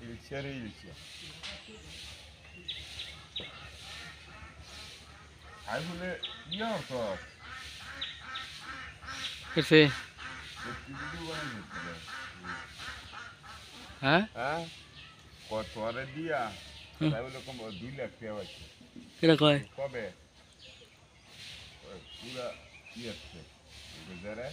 İlker ilke. Hay böyle iyi artık. Kırsı. Ha? Ha? Kotuara dia. Saya belum kembali dulu lagi awak. Kira kau? Kau be. पूरा year से गुजर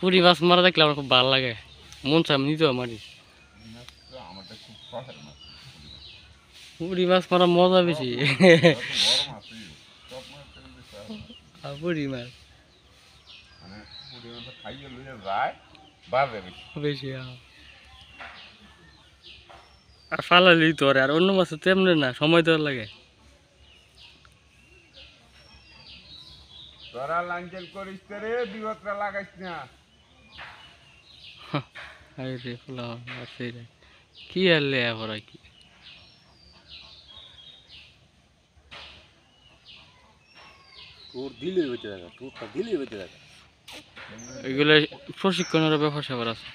पूरी बस मारा देखले हमको भल लगे मन सामने तो हमारी पूरी बस मारा मजा बेसि हाँ, पूरी मार মানে হ্যাঁ। আর ফালালি তো আর অন্য মাছে তেমনি না সময় দেওয়ার লাগে লাঞ্চেল করিস রে লাগাইস না কি আর কি তোর দিলে বেঁচে থাকা তোরটা দিলে বেঁচে এগুলা প্রশিক্ষণের ব্যাপার স্যাপার আছে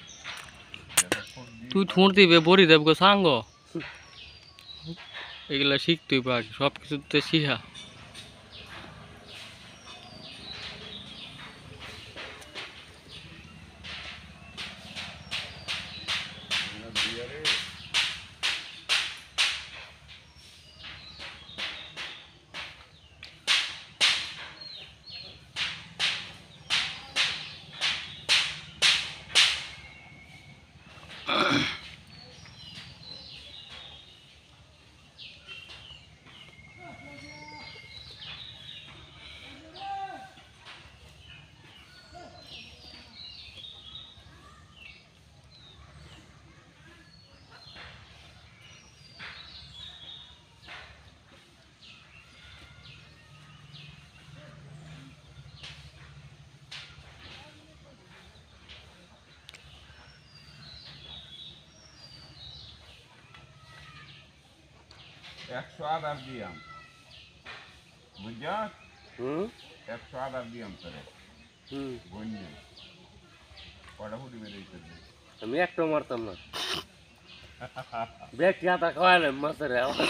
তুই থুঁড় দিবে বড়ি দেবগো সাঙ্গ এগুলা শিখতেই পাক সব কিছুতে শিহা একশো আট আর দিয়াম বুঝছ একশো আট আর দিয়াম তোরে বন্যে কটা ফুটি বেরিয়েছে আমি একটা মারতাম না ব্যাগ খাওয়ালাম মাছের আওয়াজ